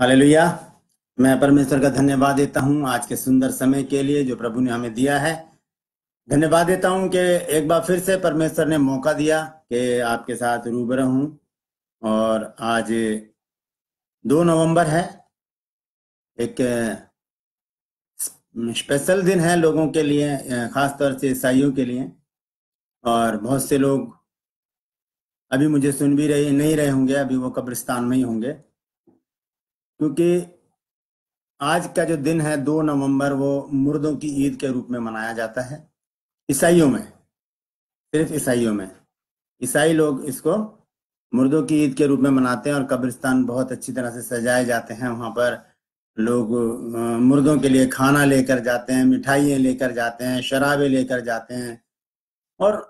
hallelujah मैं परमेश्वर का धन्यवाद देता हूँ आज के सुंदर समय के लिए जो प्रभु ने हमें दिया है धन्यवाद देता हूँ कि एक बार फिर से परमेश्वर ने मौका दिया कि आपके साथ रूबरा हूँ और आज दो नवंबर है एक स्पेशल दिन है लोगों के लिए खास तौर से ईसाइयों के लिए और बहुत से लोग अभी मुझे सुन भी रहे नहीं रहे होंगे अभी वो कब्रिस्तान में ही होंगे क्योंकि आज का जो दिन है दो नवंबर वो मुर्दों की ईद के रूप में मनाया जाता है ईसाइयों में सिर्फ ईसाइयों में ईसाई लोग इसको मुर्दों की ईद के रूप में मनाते हैं और कब्रिस्तान बहुत अच्छी तरह से सजाए जाते हैं वहाँ पर लोग मुर्दों के लिए खाना लेकर जाते हैं मिठाइयाँ लेकर जाते हैं शराबे लेकर जाते हैं और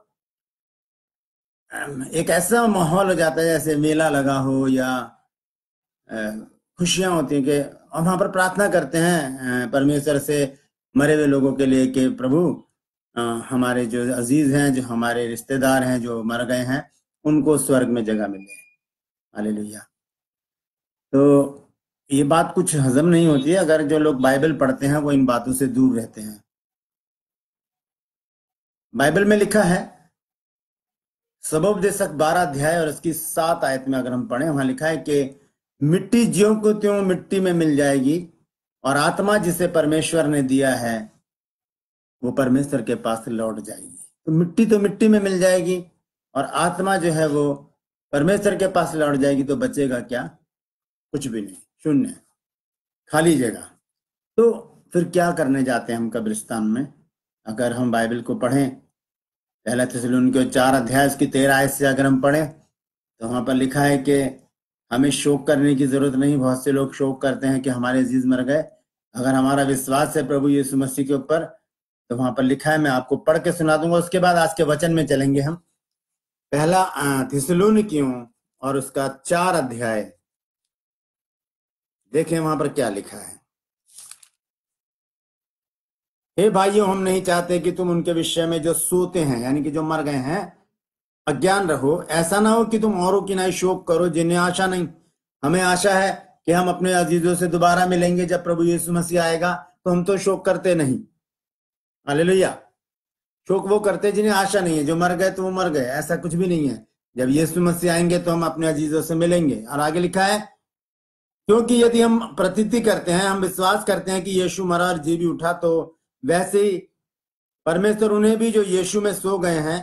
एक ऐसा माहौल हो जाता है जैसे मेला लगा हो या खुशियां होती हैं कि हम वहां पर प्रार्थना करते हैं परमेश्वर से मरे हुए लोगों के लिए कि प्रभु हमारे जो अजीज हैं जो हमारे रिश्तेदार हैं जो मर गए हैं उनको स्वर्ग में जगह मिले लोहिया तो ये बात कुछ हजम नहीं होती है अगर जो लोग बाइबल पढ़ते हैं वो इन बातों से दूर रहते हैं बाइबल में लिखा है सबोपदेशक बारह अध्याय और इसकी सात आयत में अगर हम पढ़े वहां लिखा है कि मिट्टी ज्यो को त्यों मिट्टी में मिल जाएगी और आत्मा जिसे परमेश्वर ने दिया है वो परमेश्वर के पास लौट जाएगी तो मिट्टी तो मिट्टी में मिल जाएगी और आत्मा जो है वो परमेश्वर के पास लौट जाएगी तो बचेगा क्या कुछ भी नहीं शून्य खाली जगह तो फिर क्या करने जाते हैं हम कब्रिस्तान में अगर हम बाइबल को पढ़ें पहला थसलून उनके चार अध्याय की तेरह आय से अगर हम पढ़ें तो वहां पर लिखा है कि हमें शोक करने की जरूरत नहीं बहुत से लोग शोक करते हैं कि हमारे अजीज मर गए अगर हमारा विश्वास है प्रभु यीशु मसीह के ऊपर तो वहां पर लिखा है मैं आपको पढ़ के सुना दूंगा उसके बाद आज के वचन में चलेंगे हम पहला थिसलून क्यों और उसका चार अध्याय देखें वहां पर क्या लिखा है हे भाइयों हम नहीं चाहते कि तुम उनके विषय में जो सोते हैं यानी कि जो मर गए हैं अज्ञान रहो ऐसा ना हो कि तुम औरों की नाई शोक करो जिन्हें आशा नहीं हमें आशा है कि हम अपने अजीजों से दोबारा मिलेंगे जब प्रभु यीशु मसीह आएगा तो हम तो शोक करते नहीं अले शोक वो करते जिन्हें आशा नहीं है जो मर गए तो वो मर गए ऐसा कुछ भी नहीं है जब यीशु मसीह आएंगे तो हम अपने अजीजों से मिलेंगे और आगे लिखा है क्योंकि यदि हम प्रतीति करते हैं हम विश्वास करते हैं कि यीशु मरा और जी भी उठा तो वैसे ही परमेश्वर उन्हें भी जो यीशु में सो गए हैं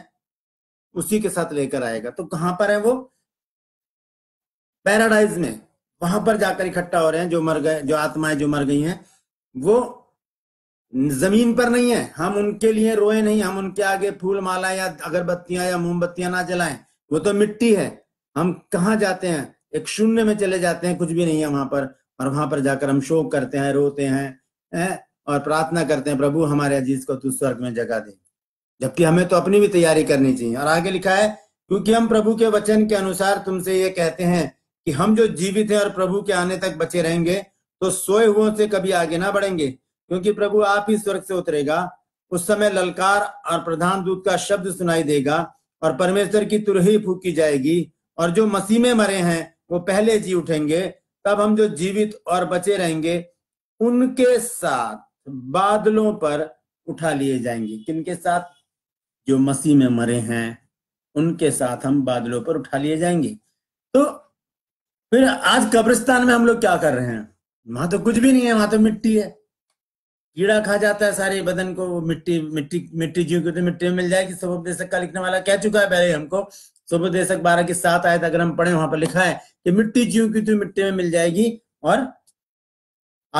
उसी के साथ लेकर आएगा तो कहां पर है वो पैराडाइज में वहां पर जाकर इकट्ठा हो रहे हैं जो मर गए जो आत्माएं जो मर गई हैं वो जमीन पर नहीं है हम उनके लिए रोए नहीं हम उनके आगे फूल माला या अगरबत्तियां या मोमबत्तियां ना जलाएं वो तो मिट्टी है हम कहाँ जाते हैं एक शून्य में चले जाते हैं कुछ भी नहीं है वहां पर और वहां पर जाकर हम शोक करते हैं रोते हैं और प्रार्थना करते हैं प्रभु हमारे अजीज को तू स्वर्ग में जगा दे जबकि हमें तो अपनी भी तैयारी करनी चाहिए और आगे लिखा है क्योंकि हम प्रभु के वचन के अनुसार तुमसे ये कहते हैं कि हम जो जीवित हैं और प्रभु के आने तक बचे रहेंगे तो सोए हुओं से कभी आगे ना बढ़ेंगे क्योंकि प्रभु आप ही स्वर्ग से उतरेगा उस समय ललकार और प्रधान दूत का शब्द सुनाई देगा और परमेश्वर की तुरही फूकी जाएगी और जो मसीह में मरे हैं वो पहले जी उठेंगे तब हम जो जीवित और बचे रहेंगे उनके साथ बादलों पर उठा लिए जाएंगे किनके साथ जो मसीह में मरे हैं उनके साथ हम बादलों पर उठा लिए जाएंगे तो फिर आज कब्रिस्तान में हम लोग क्या कर रहे हैं वहां तो कुछ भी नहीं है वहां तो मिट्टी है कीड़ा खा जाता है सारे बदन को मिट्टी मिट्टी मिट्टी जीव की तो मिट्टी में मिल जाएगी सबोपदेशक का लिखने वाला कह चुका है पहले हमको सबोपदेशक बारह की सात आयत अगर हम पढ़े वहां पर लिखा है कि मिट्टी जीव की तो मिट्टी में मिल जाएगी और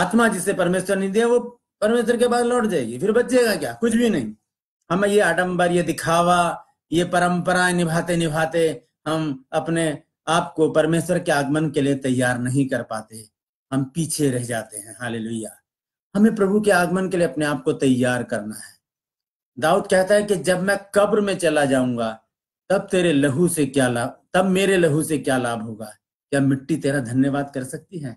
आत्मा जिसे परमेश्वर नहीं दिया वो परमेश्वर के पास लौट जाएगी फिर बचेगा क्या कुछ भी नहीं हमें ये आडम्बर ये दिखावा ये परंपराएं निभाते निभाते हम अपने आप को परमेश्वर के आगमन के लिए तैयार नहीं कर पाते हम पीछे रह जाते हैं हाल हमें प्रभु के आगमन के लिए अपने आप को तैयार करना है दाऊद कहता है कि जब मैं कब्र में चला जाऊंगा तब तेरे लहू से क्या लाभ तब मेरे लहू से क्या लाभ होगा क्या मिट्टी तेरा धन्यवाद कर सकती है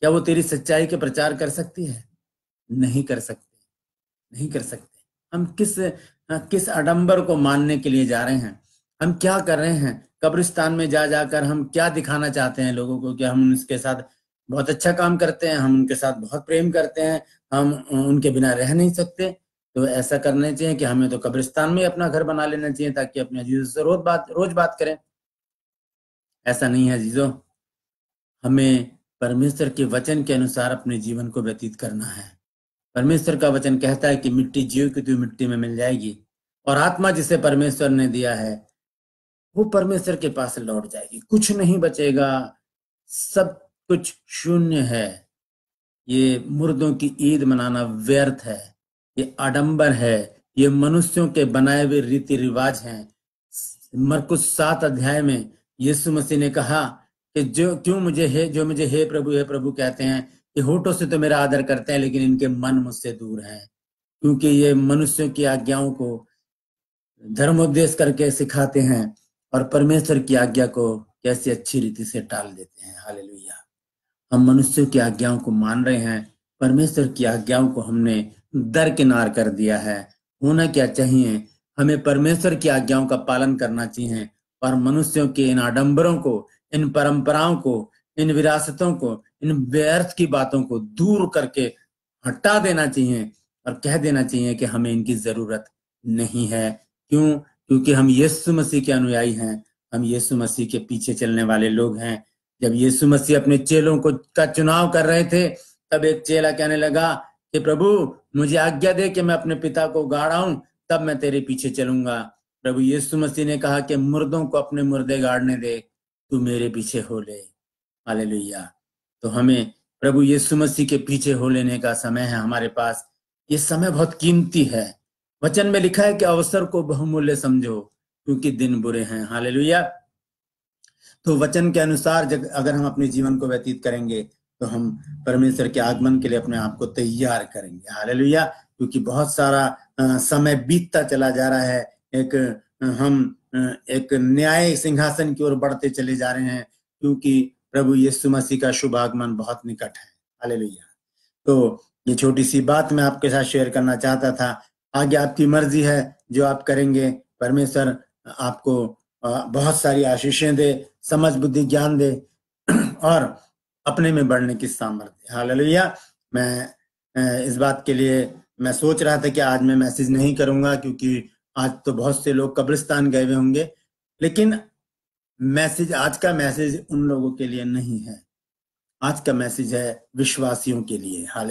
क्या वो तेरी सच्चाई के प्रचार कर सकती है नहीं कर सकती नहीं कर सकती हम किस किस अडंबर को मानने के लिए जा रहे हैं हम क्या कर रहे हैं कब्रिस्तान में जा जाकर हम क्या दिखाना चाहते हैं लोगों को कि हम उनके साथ बहुत अच्छा काम करते हैं हम उनके साथ बहुत प्रेम करते हैं हम उनके बिना रह नहीं सकते तो ऐसा करना चाहिए कि हमें तो कब्रिस्तान में अपना घर बना लेना चाहिए ताकि अपने अजीजों से रोज बात रोज बात करें ऐसा नहीं है अजीजों हमें परमेश्वर के वचन के अनुसार अपने जीवन को व्यतीत करना है परमेश्वर का वचन कहता है कि मिट्टी जीव की तुम तो मिट्टी में मिल जाएगी और आत्मा जिसे परमेश्वर ने दिया है वो परमेश्वर के पास लौट जाएगी कुछ नहीं बचेगा सब कुछ शून्य है ये मुर्दों की ईद मनाना व्यर्थ है ये आडंबर है ये मनुष्यों के बनाए हुए रीति रिवाज हैं मरकु सात अध्याय में यीशु मसीह ने कहा कि जो क्यों मुझे हे जो मुझे हे प्रभु हे प्रभु कहते हैं ये होठों से तो मेरा आदर करते हैं लेकिन इनके मन मुझसे दूर है क्योंकि ये मनुष्यों की आज्ञाओं को धर्मोपदेश करके सिखाते हैं और परमेश्वर की आज्ञा को कैसी अच्छी रीति से टाल देते हैं हाल हम मनुष्यों की आज्ञाओं को मान रहे हैं परमेश्वर की आज्ञाओं को हमने दरकिनार कर दिया है होना क्या चाहिए हमें परमेश्वर की आज्ञाओं का पालन करना चाहिए और मनुष्यों के इन आडंबरों को इन परंपराओं को इन विरासतों को इन व्यर्थ की बातों को दूर करके हटा देना चाहिए और कह देना चाहिए कि हमें इनकी जरूरत नहीं है क्यों क्योंकि हम यीशु मसीह के अनुयायी हैं हम यीशु मसीह के पीछे चलने वाले लोग हैं जब यीशु मसीह अपने चेलों को का चुनाव कर रहे थे तब एक चेला कहने लगा कि प्रभु मुझे आज्ञा दे कि मैं अपने पिता को गाड़ाऊं तब मैं तेरे पीछे चलूंगा प्रभु यीशु मसीह ने कहा कि मुर्दों को अपने मुर्दे गाड़ने दे तू मेरे पीछे हो ले हालेलुया तो हमें प्रभु यीशु मसीह के पीछे हो लेने का समय है हमारे पास ये समय बहुत कीमती है वचन में लिखा है कि अवसर को बहुमूल्य समझो क्योंकि दिन बुरे हैं हाल तो वचन के अनुसार जब अगर हम अपने जीवन को व्यतीत करेंगे तो हम परमेश्वर के आगमन के लिए अपने आप को तैयार करेंगे हाल क्योंकि बहुत सारा आ, समय बीतता चला जा रहा है एक हम एक न्याय सिंहासन की ओर बढ़ते चले जा रहे हैं क्योंकि प्रभु यीशु मसीह का शुभ आगमन बहुत निकट है हालेलुया तो ये छोटी सी बात मैं आपके साथ शेयर करना चाहता था आगे आपकी मर्जी है जो आप करेंगे परमेश्वर आपको बहुत सारी आशीषें दे समझ बुद्धि ज्ञान दे और अपने में बढ़ने की सामर्थ्य हालेलुया मैं इस बात के लिए मैं सोच रहा था कि आज मैं मैसेज नहीं करूंगा क्योंकि आज तो बहुत से लोग कब्रिस्तान गए हुए होंगे लेकिन मैसेज आज का मैसेज उन लोगों के लिए नहीं है आज का मैसेज है विश्वासियों के लिए हाल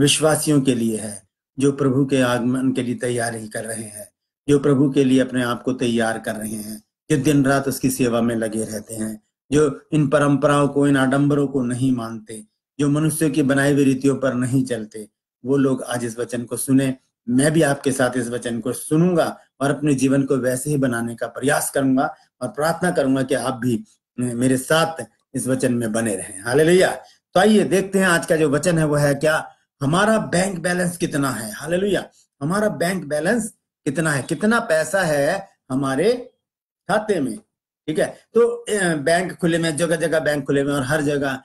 विश्वासियों के लिए है जो प्रभु के आगमन के लिए तैयारी कर रहे हैं जो प्रभु के लिए अपने आप को तैयार कर रहे हैं जो दिन रात उसकी सेवा में लगे रहते हैं जो इन परंपराओं को इन आडंबरों को नहीं मानते जो मनुष्य की बनाई हुई रीतियों पर नहीं चलते वो लोग आज इस वचन को सुने मैं भी आपके साथ इस वचन को सुनूंगा और अपने जीवन को वैसे ही बनाने का प्रयास करूंगा और प्रार्थना करूंगा कि आप भी मेरे साथ इस वचन में बने हाले हालेलुया तो आइए देखते हैं आज का जो वचन है वो है क्या हमारा बैंक बैलेंस कितना है हाले हमारा बैंक बैलेंस कितना है कितना पैसा है हमारे खाते में ठीक है तो बैंक खुले में जगह जगह बैंक खुले में और हर जगह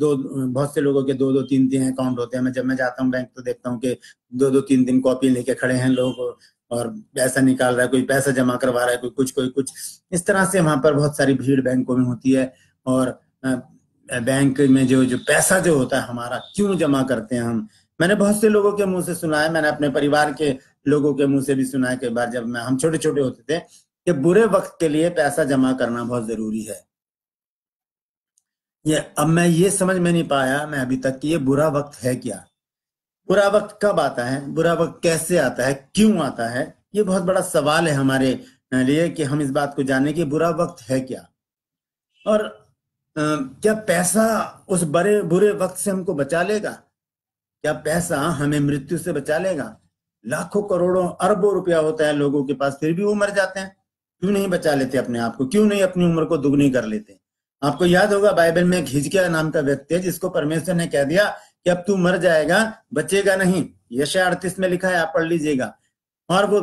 दो बहुत से लोगों के दो दो तीन तीन अकाउंट होते हैं मैं जब मैं जाता हूँ बैंक तो देखता हूँ कि दो दो तीन दिन कॉपी लेके खड़े हैं लोग और पैसा निकाल रहा है कोई पैसा जमा करवा रहा है कोई कुछ कोई कुछ इस तरह से वहां पर बहुत सारी भीड़ बैंकों में होती है और बैंक में जो जो पैसा जो होता है हमारा क्यों जमा करते हैं हम मैंने बहुत से लोगों के मुंह से सुना है मैंने अपने परिवार के लोगों के मुंह से भी सुना है कई बार जब मैं हम छोटे छोटे होते थे कि बुरे वक्त के लिए पैसा जमा करना बहुत जरूरी है ये अब मैं ये समझ में नहीं पाया मैं अभी तक कि ये बुरा वक्त है क्या बुरा वक्त कब आता है बुरा वक्त कैसे आता है क्यों आता है ये बहुत बड़ा सवाल है हमारे लिए कि हम इस बात को जाने कि बुरा वक्त है क्या और क्या पैसा उस बड़े बुरे वक्त से हमको बचा लेगा क्या पैसा हमें मृत्यु से बचा लेगा लाखों करोड़ों अरबों रुपया होता है लोगों के पास फिर भी वो मर जाते हैं क्यों नहीं बचा लेते अपने आप को क्यों नहीं अपनी उम्र को दुगनी कर लेते आपको याद होगा बाइबल में घिजकिया नाम का व्यक्ति है जिसको परमेश्वर ने कह दिया कि अब तू मर जाएगा बचेगा नहीं यश अड़तीस में लिखा है आप पढ़ लीजिएगा और वो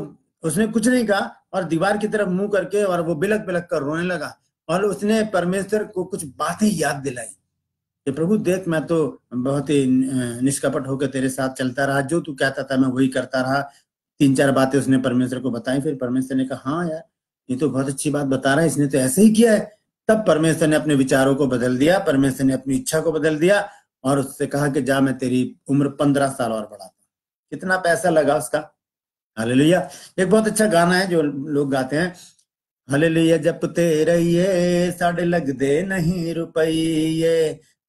उसने कुछ नहीं कहा और दीवार की तरफ मुंह करके और वो बिलक बिलक कर रोने लगा और उसने परमेश्वर को कुछ बातें याद दिलाई कि प्रभु देख मैं तो बहुत ही निष्कपट होकर तेरे साथ चलता रहा जो तू कहता था मैं वही करता रहा तीन चार बातें उसने परमेश्वर को बताई फिर परमेश्वर ने कहा हाँ यार ये तो बहुत अच्छी बात बता रहा है इसने तो ऐसे ही किया है तब परमेश्वर ने अपने विचारों को बदल दिया परमेश्वर ने अपनी इच्छा को बदल दिया और उससे कहा कि जा मैं तेरी उम्र पंद्रह साल और बढ़ाता हूँ कितना पैसा लगा उसका हले एक बहुत अच्छा गाना है जो लोग गाते हैं हले लुया जप रहिए साढ़े लगते नहीं रुपये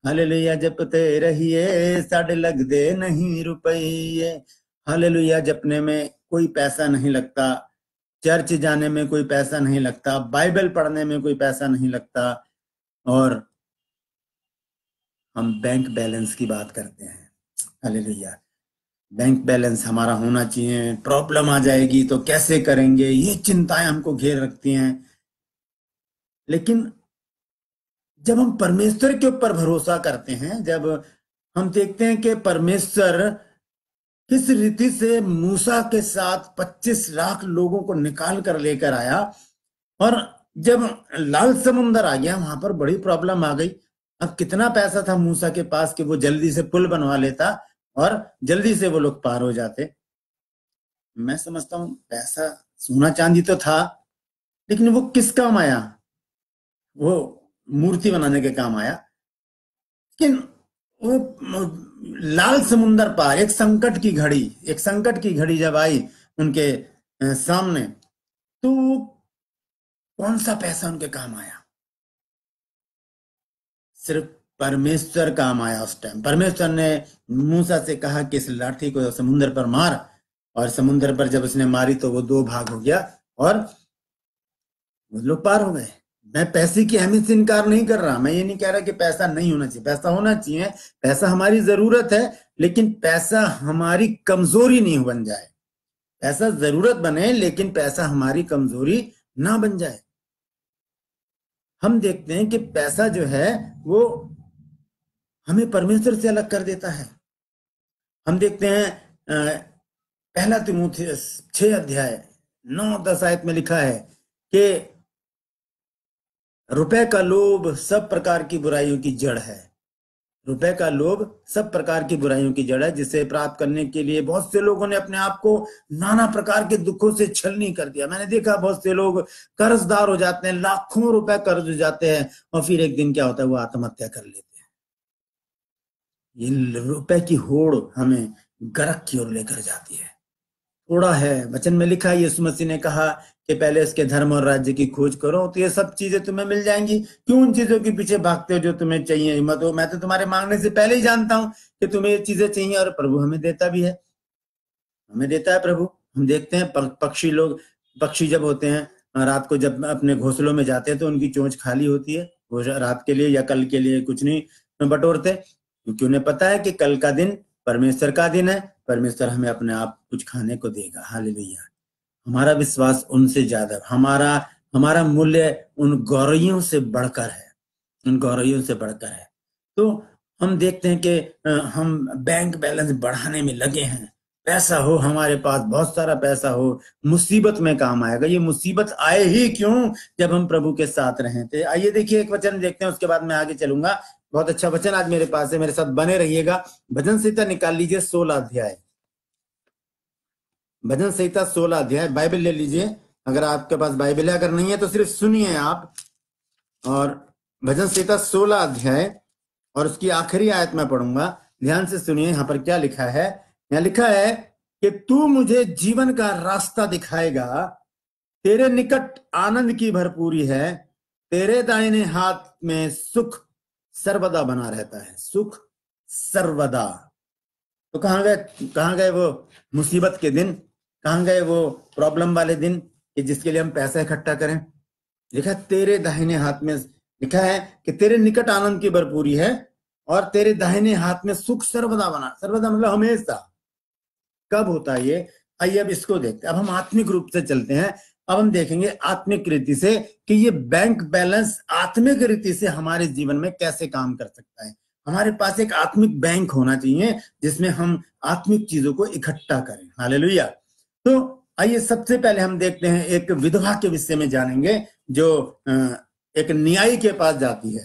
हले लुया जप ते रहिए साढ़े लगते नहीं रुपये हले लुया जपने में कोई पैसा नहीं लगता चर्च जाने में कोई पैसा नहीं लगता बाइबल पढ़ने में कोई पैसा नहीं लगता और हम बैंक बैलेंस की बात करते हैं भैया बैंक बैलेंस हमारा होना चाहिए प्रॉब्लम आ जाएगी तो कैसे करेंगे ये चिंताएं हमको घेर रखती हैं लेकिन जब हम परमेश्वर के ऊपर भरोसा करते हैं जब हम देखते हैं कि परमेश्वर किस रीति से मूसा के साथ 25 लाख लोगों को निकाल कर लेकर आया और जब लाल समुंदर आ गया वहां पर बड़ी प्रॉब्लम आ गई अब कितना पैसा था मूसा के पास कि वो जल्दी से पुल बनवा लेता और जल्दी से वो लोग पार हो जाते मैं समझता हूं पैसा सोना चांदी तो था लेकिन वो किस काम आया वो मूर्ति बनाने के काम आया लेकिन वो लाल समुंदर पार एक संकट की घड़ी एक संकट की घड़ी जब आई उनके सामने तो कौन सा पैसा उनके काम आया सिर्फ परमेश्वर काम आया उस टाइम परमेश्वर ने मूसा से कहा कि इस लाठी को समुद्र पर मार और समुद्र पर जब उसने मारी तो वो दो भाग हो गया और वो लोग पार हो गए मैं पैसे की अहमियत से इनकार नहीं कर रहा मैं ये नहीं कह रहा कि पैसा नहीं होना चाहिए पैसा होना चाहिए पैसा हमारी जरूरत है लेकिन पैसा हमारी कमजोरी नहीं बन जाए पैसा जरूरत बने लेकिन पैसा हमारी कमजोरी ना बन जाए हम देखते हैं कि पैसा जो है वो हमें परमेश्वर से अलग कर देता है हम देखते हैं पहला तिमोथियस छ अध्याय नौ दस आयत में लिखा है कि रुपए का लोभ सब प्रकार की बुराइयों की जड़ है रुपए का लोभ सब प्रकार की बुराइयों की जड़ है जिसे प्राप्त करने के लिए बहुत से लोगों ने अपने आप को नाना प्रकार के दुखों से छलनी कर दिया मैंने देखा बहुत से लोग कर्जदार हो जाते हैं लाखों रुपए कर्ज हो जाते हैं और फिर एक दिन क्या होता है वो आत्महत्या कर लेते हैं ये रुपए की होड़ हमें गरक की ओर लेकर जाती है थोड़ा है वचन में लिखा यीशु मसीह ने कहा पहले इसके धर्म और राज्य की खोज करो तो ये सब चीजें तुम्हें मिल जाएंगी क्यों उन चीजों के पीछे भागते हो जो तुम्हें चाहिए हिम्मत हो मैं तो तुम्हारे मांगने से पहले ही जानता हूं कि तुम्हें ये चीजें चाहिए और प्रभु हमें देता भी है हमें देता है प्रभु हम देखते हैं पक्षी लोग पक्षी जब होते हैं रात को जब अपने घोंसलों में जाते हैं तो उनकी चोंच खाली होती है वो रात के लिए या कल के लिए कुछ नहीं बटोरते क्योंकि उन्हें पता है कि कल का दिन परमेश्वर का दिन है परमेश्वर हमें अपने आप कुछ खाने को देगा हाल हमारा विश्वास उनसे ज्यादा हमारा हमारा मूल्य उन गौरवों से बढ़कर है उन गौरों से बढ़कर है तो हम देखते हैं कि हम बैंक बैलेंस बढ़ाने में लगे हैं पैसा हो हमारे पास बहुत सारा पैसा हो मुसीबत में काम आएगा ये मुसीबत आए ही क्यों जब हम प्रभु के साथ रहे थे आइए देखिए एक वचन देखते हैं उसके बाद मैं आगे चलूंगा बहुत अच्छा वचन आज मेरे पास है मेरे साथ बने रहिएगा भजन सीता निकाल लीजिए सोलह अध्याय भजन संहिता सोलह अध्याय बाइबल ले लीजिए अगर आपके पास बाइबल है अगर नहीं है तो सिर्फ सुनिए आप और भजन संहिता सोलह अध्याय और उसकी आखिरी आयत में पढ़ूंगा ध्यान से सुनिए यहाँ पर क्या लिखा है यहाँ लिखा है कि तू मुझे जीवन का रास्ता दिखाएगा तेरे निकट आनंद की भरपूरी है तेरे दाहिने हाथ में सुख सर्वदा बना रहता है सुख सर्वदा तो कहाँ गए कहाँ गए वो मुसीबत के दिन कहाँ गए वो प्रॉब्लम वाले दिन कि जिसके लिए हम पैसा इकट्ठा करें लिखा तेरे दाहिने हाथ में लिखा है कि तेरे निकट आनंद की भरपूरी है और तेरे दाहिने हाथ में सुख सर्वदा बना सर्वदा मतलब हमेशा कब होता है ये आइए अब इसको देखते अब हम आत्मिक रूप से चलते हैं अब हम देखेंगे आत्मिक रीति से कि ये बैंक बैलेंस आत्मिक रीति से हमारे जीवन में कैसे काम कर सकता है हमारे पास एक आत्मिक बैंक होना चाहिए जिसमें हम आत्मिक चीजों को इकट्ठा करें हालेलुया तो आइए सबसे पहले हम देखते हैं एक विधवा के विषय में जानेंगे जो एक न्यायी के पास जाती है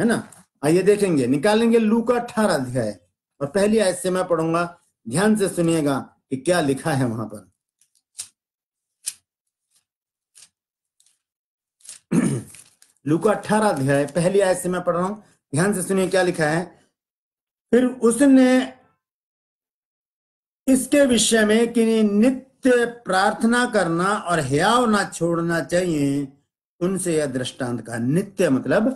है ना आइए देखेंगे निकालेंगे लू का अठारह अध्याय और पहली आयत से मैं पढ़ूंगा ध्यान से सुनिएगा कि क्या लिखा है वहां पर लू का अठारह अध्याय पहली आयत से मैं पढ़ रहा हूं ध्यान से सुनिए क्या लिखा है फिर उसने इसके विषय में कि नित्य नित्य प्रार्थना करना और हयाव ना छोड़ना चाहिए उनसे यह दृष्टांत का नित्य मतलब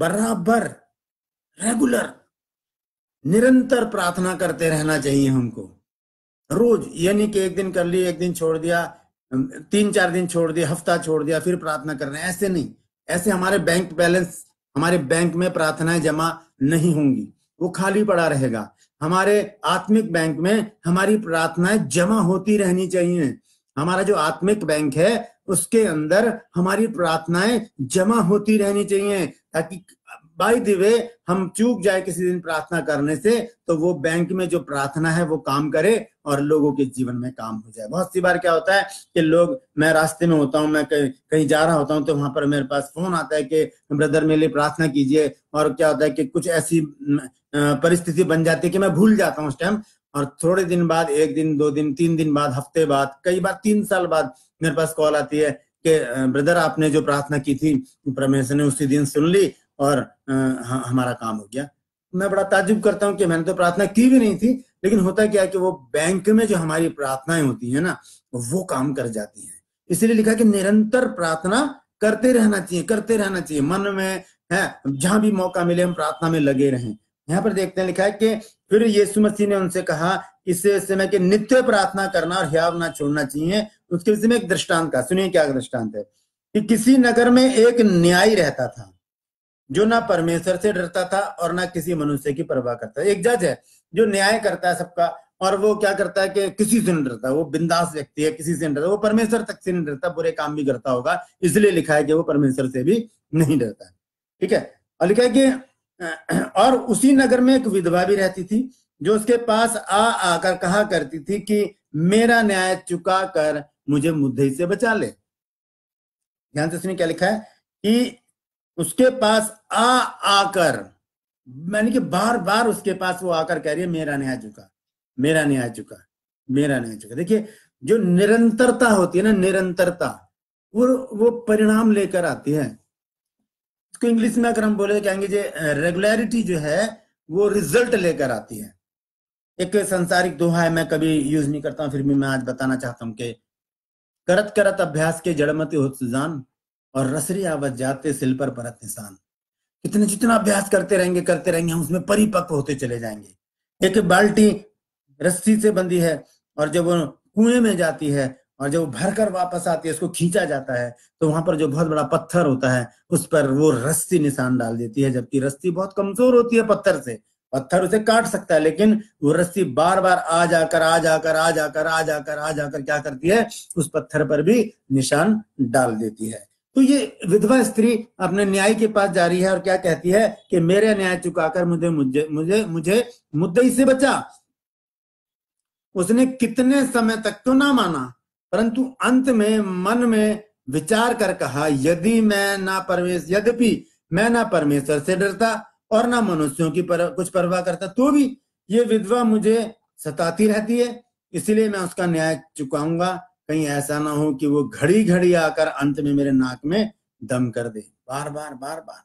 बराबर रेगुलर निरंतर प्रार्थना करते रहना चाहिए हमको रोज यानी कि एक दिन कर लिया एक दिन छोड़ दिया तीन चार दिन छोड़ दिया हफ्ता छोड़ दिया फिर प्रार्थना कर रहे हैं ऐसे नहीं ऐसे हमारे बैंक बैलेंस हमारे बैंक में प्रार्थनाएं जमा नहीं होंगी वो खाली पड़ा रहेगा हमारे आत्मिक बैंक में हमारी प्रार्थनाएं जमा होती रहनी चाहिए हमारा जो आत्मिक बैंक है उसके अंदर हमारी प्रार्थनाएं जमा होती रहनी चाहिए ताकि बाई द वे हम चूक जाए किसी दिन प्रार्थना करने से तो वो बैंक में जो प्रार्थना है वो काम करे और लोगों के जीवन में काम हो जाए बहुत सी बार क्या होता है कि लोग मैं रास्ते में होता हूँ मैं कहीं कहीं जा रहा होता हूँ तो वहां पर मेरे पास फोन आता है कि ब्रदर मेरे लिए प्रार्थना कीजिए और क्या होता है कि कुछ ऐसी परिस्थिति बन जाती है कि मैं भूल जाता हूँ उस टाइम और थोड़े दिन बाद एक दिन दो दिन तीन दिन बाद हफ्ते बाद कई बार तीन साल बाद मेरे पास कॉल आती है कि ब्रदर आपने जो प्रार्थना की थी परमेश्वर ने उसी दिन सुन ली और हमारा काम हो गया मैं बड़ा ताजुब करता हूँ कि मैंने तो प्रार्थना की भी नहीं थी लेकिन होता क्या कि वो बैंक में जो हमारी प्रार्थनाएं होती है ना वो काम कर जाती हैं इसलिए लिखा कि निरंतर प्रार्थना करते रहना चाहिए करते रहना चाहिए मन में है जहां भी मौका मिले हम प्रार्थना में लगे रहें यहाँ पर देखते हैं लिखा है कि फिर यीशु मसीह ने उनसे कहा इस समय के नित्य प्रार्थना करना और हयाव ना छोड़ना चाहिए उसके विषय में एक दृष्टांत का सुनिए क्या दृष्टांत है कि किसी नगर में एक न्याय रहता था जो ना परमेश्वर से डरता था और ना किसी मनुष्य की परवाह करता था एक जज है जो न्याय करता है सबका और वो क्या करता है कि किसी से नहीं डरता वो बिंदास व्यक्ति है किसी से नहीं डरता वो परमेश्वर तक से नहीं डरता बुरे काम भी करता होगा इसलिए लिखा है कि वो परमेश्वर से भी नहीं डरता ठीक है और लिखा है कि और उसी नगर में एक विधवा भी रहती थी जो उसके पास आ आकर कहा करती थी कि मेरा न्याय चुका कर मुझे मुद्दे से बचा ले ध्यान से उसने क्या लिखा है कि उसके पास आ आकर मैंने कि बार बार उसके पास वो आकर कह रही है मेरा नहीं आ चुका मेरा नहीं आ चुका मेरा नहीं आ चुका देखिए जो निरंतरता होती है ना निरंतरता वो वो परिणाम लेकर आती है उसको इंग्लिश में अगर हम बोले तो कहेंगे जो रेगुलरिटी जो है वो रिजल्ट लेकर आती है एक संसारिक दोहा है मैं कभी यूज नहीं करता फिर भी मैं आज बताना चाहता हूं कि करत करत अभ्यास के जड़मती हो सुजान और रसरी आवत जाते सिल पर परत निशान कितने जितना अभ्यास करते रहेंगे करते रहेंगे हम उसमें परिपक्व होते चले जाएंगे एक बाल्टी रस्सी से बंधी है और जब वो कुएं में जाती है और जब वो भरकर वापस आती है उसको खींचा जाता है तो वहां पर जो बहुत बड़ा पत्थर होता है उस पर वो रस्सी निशान डाल देती है जबकि रस्सी बहुत कमजोर होती है पत्थर से पत्थर उसे काट सकता है लेकिन वो रस्सी बार बार आ जाकर आ जाकर आ जाकर आ जाकर आ जाकर क्या करती है उस पत्थर पर भी निशान डाल देती है तो ये विधवा स्त्री अपने न्याय के पास जा रही है और क्या कहती है कि मेरे न्याय चुकाकर मुझे मुझे मुझे मुझे मुद्दई से बचा उसने कितने समय तक तो ना माना परंतु अंत में मन में विचार कर कहा यदि मैं ना परमेश यद्यपि मैं ना परमेश्वर से डरता और ना मनुष्यों की पर, कुछ परवाह करता तो भी ये विधवा मुझे सताती रहती है इसीलिए मैं उसका न्याय चुकाऊंगा कहीं ऐसा ना हो कि वो घड़ी घड़ी आकर अंत में मेरे नाक में दम कर दे बार बार बार बार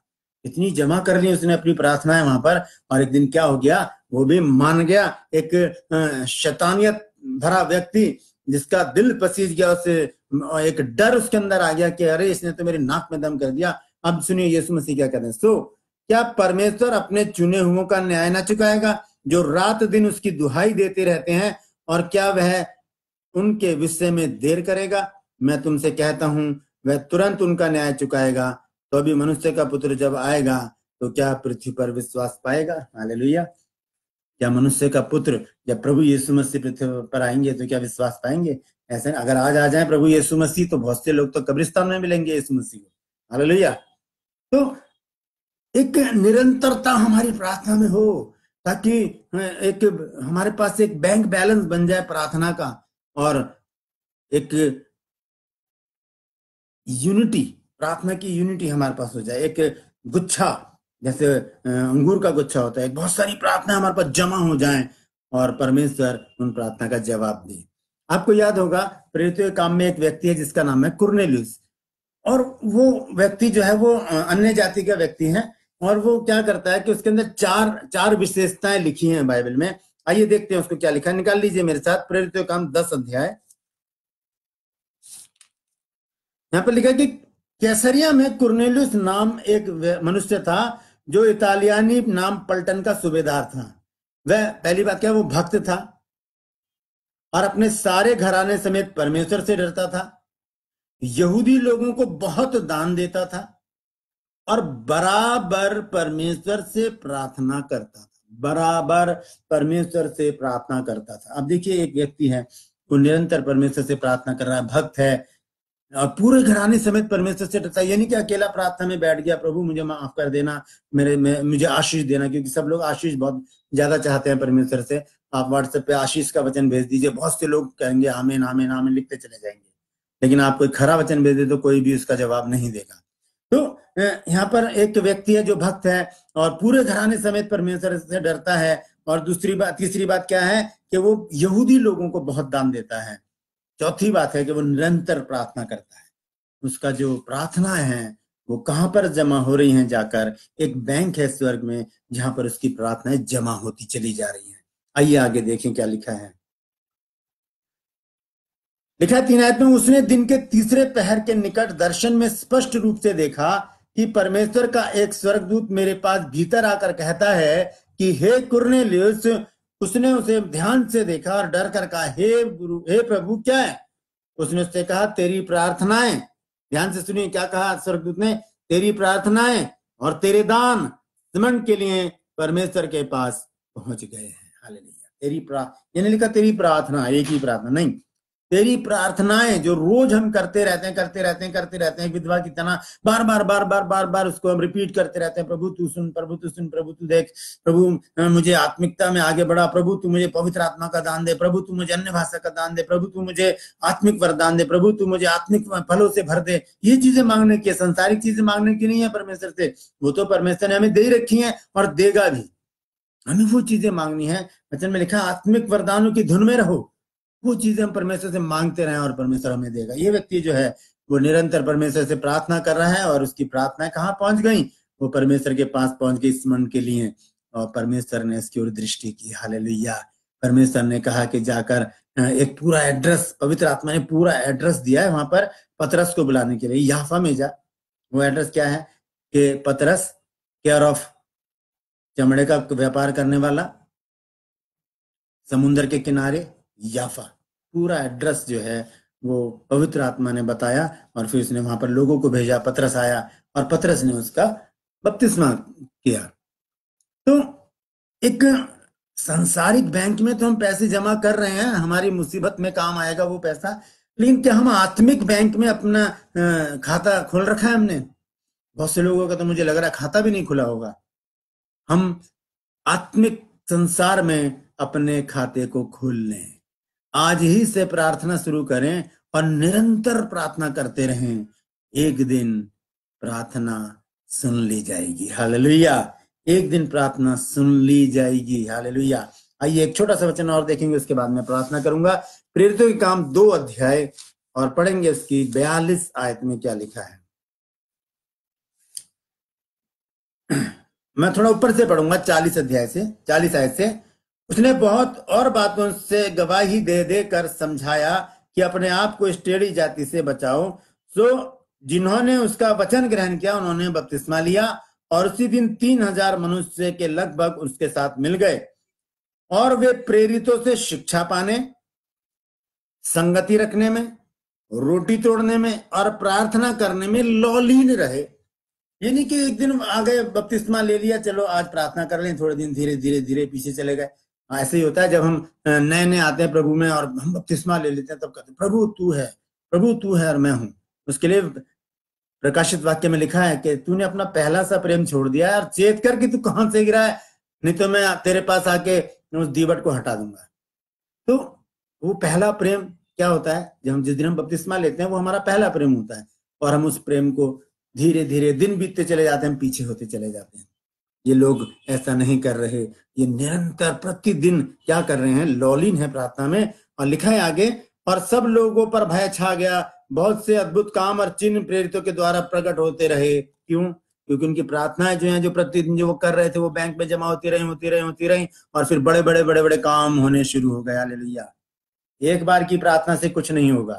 इतनी जमा कर ली उसने अपनी प्रार्थनाएं वहां पर और एक दिन क्या हो गया वो भी मान गया एक शैतानियत भरा व्यक्ति जिसका दिल पसीज गया उसे एक डर उसके अंदर आ गया कि अरे इसने तो मेरे नाक में दम कर दिया अब सुनिए यीशु मसीह क्या कहते हैं सो क्या परमेश्वर अपने चुने हुओं का न्याय ना चुकाएगा जो रात दिन उसकी दुहाई देते रहते हैं और क्या वह उनके विषय में देर करेगा मैं तुमसे कहता हूं वह तुरंत उनका न्याय चुकाएगा तो अभी मनुष्य का पुत्र जब आएगा तो क्या पृथ्वी पर विश्वास पाएगा हालेलुया क्या मनुष्य का पुत्र जब प्रभु यीशु मसीह पृथ्वी पर आएंगे तो क्या विश्वास पाएंगे ऐसे अगर आज आ जाए प्रभु यीशु मसीह तो बहुत से लोग तो कब्रिस्तान में मिलेंगे यीशु मसीह को हालेलुया तो एक निरंतरता हमारी प्रार्थना में हो ताकि हाँ, एक हमारे पास एक बैंक बैलेंस बन जाए प्रार्थना का और एक यूनिटी प्रार्थना की यूनिटी हमारे पास हो जाए एक गुच्छा जैसे अंगूर का गुच्छा होता है बहुत सारी प्रार्थना हमारे पास जमा हो जाए और परमेश्वर उन प्रार्थना का जवाब दे आपको याद होगा प्रेरित काम में एक व्यक्ति है जिसका नाम है कुर्नेलियस और वो व्यक्ति जो है वो अन्य जाति का व्यक्ति है और वो क्या करता है कि उसके अंदर चार चार विशेषताएं लिखी हैं बाइबल में आइए देखते हैं उसको क्या लिखा है निकाल लीजिए मेरे साथ प्रेरित काम दस अध्याय यहां पर लिखा कि कैसरिया में कुरनेलुस नाम एक मनुष्य था जो इतालियानी नाम पलटन का सूबेदार था वह पहली बात क्या वो भक्त था और अपने सारे घराने समेत परमेश्वर से डरता था यहूदी लोगों को बहुत दान देता था और बराबर परमेश्वर से प्रार्थना करता था बराबर परमेश्वर से प्रार्थना करता था अब देखिए एक व्यक्ति है वो निरंतर परमेश्वर से प्रार्थना कर रहा है भक्त है और पूरे घराने समेत परमेश्वर से डरता है यानी कि अकेला प्रार्थना में बैठ गया प्रभु मुझे माफ कर देना मेरे मैं मुझे आशीष देना क्योंकि सब लोग आशीष बहुत ज्यादा चाहते हैं परमेश्वर से आप व्हाट्सएप पे आशीष का वचन भेज दीजिए बहुत से लोग कहेंगे हमें नामे नामे लिखते चले जाएंगे लेकिन आप कोई खरा वचन भेज दे तो कोई भी उसका जवाब नहीं देगा तो यहाँ पर एक तो व्यक्ति है जो भक्त है और पूरे घराने समेत परमेश्वर से डरता है और दूसरी बात तीसरी बात क्या है कि वो यहूदी लोगों को बहुत दान देता है चौथी बात है कि वो निरंतर प्रार्थना करता है उसका जो प्रार्थना है वो कहाँ पर जमा हो रही है जाकर एक बैंक है स्वर्ग में जहां पर उसकी प्रार्थनाएं जमा होती चली जा रही है आइए आगे देखें क्या लिखा है लिखा तीन आयत में उसने दिन के तीसरे पहर के निकट दर्शन में स्पष्ट रूप से देखा कि परमेश्वर का एक स्वर्गदूत मेरे पास भीतर आकर कहता है कि हे कुरनेलियस उसने उसे ध्यान से देखा और डर कर कहा हे गुरु हे प्रभु क्या है उसने उससे कहा तेरी प्रार्थनाएं ध्यान से सुनिए क्या कहा स्वर्गदूत ने तेरी प्रार्थनाएं और तेरे दान स्मरण के लिए परमेश्वर के पास पहुंच गए हैं तेरी प्रार्थना लिखा तेरी प्रार्थना एक ही प्रार्थना नहीं तेरी प्रार्थनाएं जो रोज हम करते रहते हैं करते रहते हैं करते रहते हैं विधवा की तरह बार बार बार बार बार बार उसको हम रिपीट करते रहते हैं प्रभु तू सुन प्रभु तू सुन प्रभु तू देख प्रभु मुझे आत्मिकता में आगे बढ़ा प्रभु तू मुझे पवित्र आत्मा का दान दे प्रभु तू मुझे अन्य भाषा का दान दे प्रभु तू मुझे आत्मिक वरदान दे प्रभु तू मुझे आत्मिक फलों से भर दे ये चीजें मांगने की संसारिक चीजें मांगने की नहीं है परमेश्वर से वो तो परमेश्वर ने हमें दे रखी है और देगा भी हमें वो चीजें मांगनी है वचन में लिखा आत्मिक वरदानों की धुन में रहो वो चीजें हम परमेश्वर से मांगते रहे और परमेश्वर हमें देगा ये व्यक्ति जो है वो निरंतर परमेश्वर से प्रार्थना कर रहा है और उसकी प्रार्थना कहाँ पहुंच गई वो परमेश्वर के पास पहुंच गई स्मरण के लिए और परमेश्वर ने इसकी ओर दृष्टि की हाल परमेश्वर ने कहा कि जाकर एक पूरा एड्रेस पवित्र आत्मा ने पूरा एड्रेस दिया है वहां पर पतरस को बुलाने के लिए याफा में जा वो एड्रेस क्या है कि पतरस केयर ऑफ चमड़े का व्यापार करने वाला समुन्द्र के किनारे याफा पूरा एड्रेस जो है वो पवित्र आत्मा ने बताया और फिर उसने वहां पर लोगों को भेजा पत्रस आया और पत्रस ने उसका बपतिस्मा किया तो एक संसारिक बैंक में तो हम पैसे जमा कर रहे हैं हमारी मुसीबत में काम आएगा वो पैसा लेकिन क्या हम आत्मिक बैंक में अपना खाता खोल रखा है हमने बहुत से लोगों का तो मुझे लग रहा है खाता भी नहीं खुला होगा हम आत्मिक संसार में अपने खाते को खोल लें आज ही से प्रार्थना शुरू करें और निरंतर प्रार्थना करते रहें एक दिन प्रार्थना सुन ली जाएगी हालेलुया एक दिन प्रार्थना सुन ली जाएगी हालेलुया आइए एक छोटा सा वचन और देखेंगे उसके बाद मैं प्रार्थना करूंगा प्रेरित के काम दो अध्याय और पढ़ेंगे उसकी बयालीस आयत में क्या लिखा है मैं थोड़ा ऊपर से पढ़ूंगा चालीस अध्याय से चालीस आयत से उसने बहुत और बातों से गवाही दे दे कर समझाया कि अपने आप को स्टेडी जाति से बचाओ सो जिन्होंने उसका वचन ग्रहण किया उन्होंने बपतिस्मा लिया और उसी दिन तीन हजार मनुष्य के लगभग उसके साथ मिल गए और वे प्रेरितों से शिक्षा पाने संगति रखने में रोटी तोड़ने में और प्रार्थना करने में लौलीन रहे यानी कि एक दिन आ गए बपतिस्मा ले लिया चलो आज प्रार्थना कर लें थोड़े दिन धीरे धीरे धीरे पीछे चले गए हाँ, ऐसे ही होता है जब हम नए नए आते हैं प्रभु में और हम बपतिस्मा ले लेते हैं तब कहते हैं प्रभु तू है प्रभु तू है और मैं हूँ उसके लिए प्रकाशित वाक्य में लिखा है कि तूने अपना पहला सा प्रेम छोड़ दिया और चेत कर कि तू कहां से गिरा है नहीं तो मैं तेरे पास आके उस दीवट को हटा दूंगा तो वो पहला प्रेम क्या होता है जब हम जिस दिन हम बपतिस्मा लेते हैं वो हमारा पहला प्रेम होता है और हम उस प्रेम को धीरे धीरे दिन बीतते चले जाते हैं पीछे होते चले जाते हैं ये लोग ऐसा नहीं कर रहे ये निरंतर प्रतिदिन क्या कर रहे हैं लॉलिन है प्रार्थना में और लिखा है आगे पर सब लोगों पर भय छा गया बहुत से अद्भुत काम और चिन्ह प्रेरितों के द्वारा प्रकट होते रहे क्यों क्योंकि उनकी प्रार्थनाएं जो है जो प्रतिदिन जो वो कर रहे थे वो बैंक में जमा होती रही होती रही होती रही और फिर बड़े बड़े बड़े बड़े काम होने शुरू हो गया लिया एक बार की प्रार्थना से कुछ नहीं होगा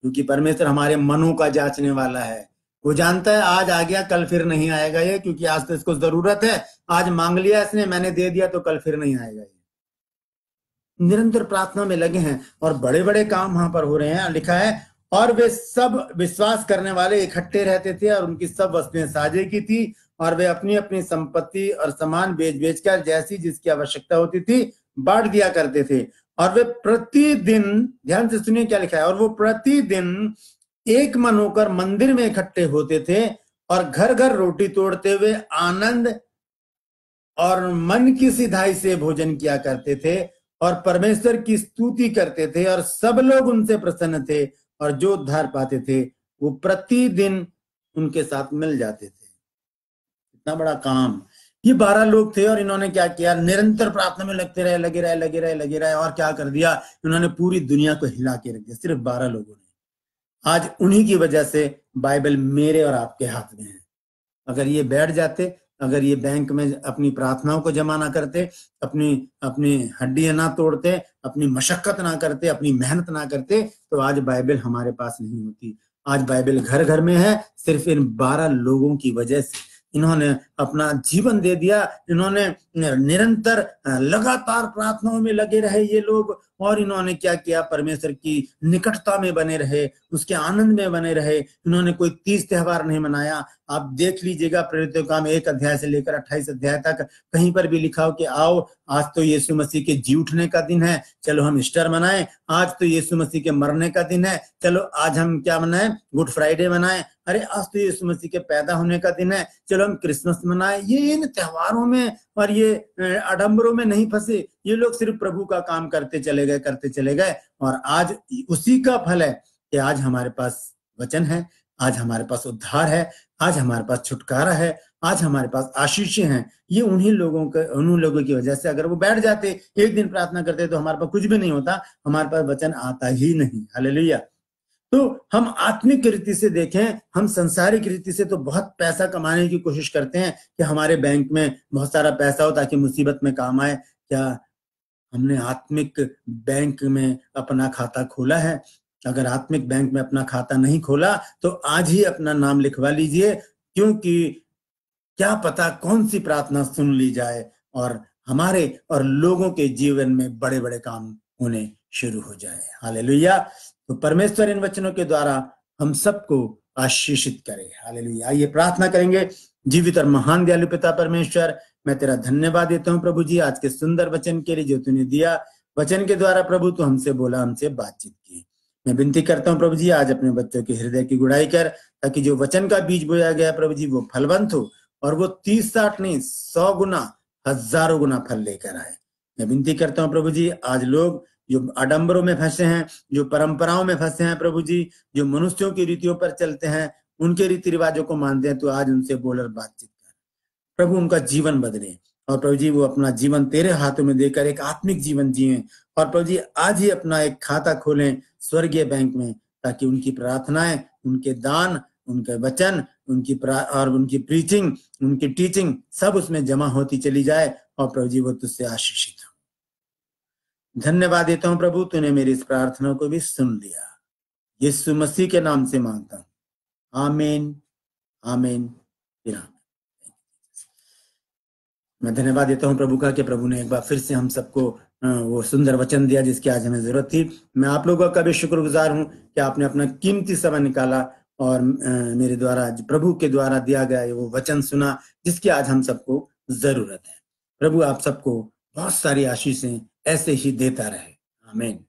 क्योंकि परमेश्वर हमारे मनों का जांचने वाला है वो जानता है आज आ गया कल फिर नहीं आएगा ये क्योंकि आज तो इसको जरूरत है आज मांग लिया इसने मैंने दे दिया तो कल फिर नहीं आएगा ये निरंतर प्रार्थना में लगे हैं और बड़े बड़े काम वहां पर हो रहे हैं लिखा है और वे सब विश्वास करने वाले इकट्ठे रहते थे और उनकी सब वस्तुएं साझे की थी और वे अपनी अपनी संपत्ति और सामान बेच बेच कर जैसी जिसकी आवश्यकता होती थी बांट दिया करते थे और वे प्रतिदिन ध्यान से सुनिए क्या लिखा है और वो प्रतिदिन एक मन होकर मंदिर में इकट्ठे होते थे और घर घर रोटी तोड़ते हुए आनंद और मन की सिधाई से भोजन किया करते थे और परमेश्वर की स्तुति करते थे और सब लोग उनसे प्रसन्न थे और जो उद्धार पाते थे वो प्रतिदिन उनके साथ मिल जाते थे इतना बड़ा काम ये बारह लोग थे और इन्होंने क्या किया निरंतर प्रार्थना में लगते रहे लगे रहे लगे रहे लगे रहे और क्या कर दिया इन्होंने पूरी दुनिया को हिला के रख दिया सिर्फ बारह लोगों ने आज उन्हीं की वजह से बाइबल मेरे और आपके हाथ में है अगर ये बैठ जाते अगर ये बैंक में अपनी प्रार्थनाओं को जमा ना करते अपनी अपनी हड्डियां ना तोड़ते अपनी मशक्कत ना करते अपनी मेहनत ना करते तो आज बाइबल हमारे पास नहीं होती आज बाइबल घर घर में है सिर्फ इन बारह लोगों की वजह से इन्होंने अपना जीवन दे दिया इन्होंने निरंतर लगातार प्रार्थनाओं में लगे रहे ये लोग और इन्होंने क्या किया परमेश्वर की निकटता में बने रहे उसके आनंद में बने रहे इन्होंने कोई तीज त्योहार नहीं मनाया आप देख लीजिएगा प्रेरित काम एक अध्याय से लेकर अट्ठाईस अध्याय तक कहीं पर भी लिखा हो कि आओ आज तो यीशु मसीह के जी उठने का दिन है चलो हम ईस्टर मनाएं आज तो यीशु मसीह के मरने का दिन है चलो आज हम क्या मनाएं गुड फ्राइडे मनाएं अरे आज तो यीशु मसीह के पैदा होने का दिन है चलो हम क्रिसमस मनाएं ये इन त्योहारों में और ये अडम्बरों में नहीं फंसे ये लोग सिर्फ प्रभु का काम करते चले गए करते चले गए और आज उसी का फल है कि आज हमारे पास वचन है आज हमारे पास उद्धार है आज हमारे पास छुटकारा है आज हमारे पास आशीष हैं ये उन्हीं लोगों के उन लोगों की वजह से अगर वो बैठ जाते एक दिन प्रार्थना करते तो हमारे पास कुछ भी नहीं होता हमारे पास वचन आता ही नहीं हालेलुया तो हम आत्मिक रीति से देखें हम संसारिक रीति से तो बहुत पैसा कमाने की कोशिश करते हैं कि हमारे बैंक में बहुत सारा पैसा हो ताकि मुसीबत में काम आए क्या हमने आत्मिक बैंक में अपना खाता खोला है अगर आत्मिक बैंक में अपना खाता नहीं खोला तो आज ही अपना नाम लिखवा लीजिए क्योंकि क्या पता कौन सी प्रार्थना सुन ली जाए और हमारे और लोगों के जीवन में बड़े बड़े काम होने शुरू हो जाए हाल तो परमेश्वर इन वचनों के द्वारा हम सबको आशीषित करे हालेलुया आइए प्रार्थना करेंगे जीवित और महान दयालु पिता परमेश्वर मैं तेरा धन्यवाद देता हूँ प्रभु जी आज के सुंदर वचन के लिए जो तूने दिया वचन के द्वारा प्रभु तू हमसे बोला हमसे बातचीत की मैं विनती करता हूँ प्रभु जी आज अपने बच्चों के हृदय की गुड़ाई कर ताकि जो वचन का बीज बोया गया प्रभु जी वो फलवंत हो और वो तीस साठ नहीं सौ गुना हजारों गुना फल लेकर आए मैं विनती करता हूँ प्रभु जी आज लोग जो आडंबरों में फंसे हैं जो परंपराओं में फंसे हैं प्रभु जी जो मनुष्यों की रीतियों पर चलते हैं उनके रीति रिवाजों को मानते हैं तो आज उनसे बोलकर बातचीत कर प्रभु उनका जीवन बदले और प्रभु जी वो अपना जीवन तेरे हाथों में देकर एक आत्मिक जीवन जिए और प्रभु जी आज ही अपना एक खाता खोलें स्वर्गीय बैंक में ताकि उनकी प्रार्थनाएं उनके दान उनके वचन उनकी और उनकी प्रीचिंग उनकी टीचिंग सब उसमें जमा होती चली जाए और प्रभु जी वो तुझसे आशीषित धन्यवाद देता हूँ प्रभु तूने मेरी इस प्रार्थना को भी सुन लिया यीशु मसीह के नाम से मांगता हूँ आमेन आमेन मैं धन्यवाद देता हूँ प्रभु का कि प्रभु ने एक बार फिर से हम सबको वो सुंदर वचन दिया जिसकी आज हमें जरूरत थी मैं आप लोगों का भी शुक्रगुजार हूँ कि आपने अपना कीमती समय निकाला और मेरे द्वारा प्रभु के द्वारा दिया गया वो वचन सुना जिसकी आज हम सबको जरूरत है प्रभु आप सबको बहुत सारी आशीषें ऐसे ही देता रहे आमीन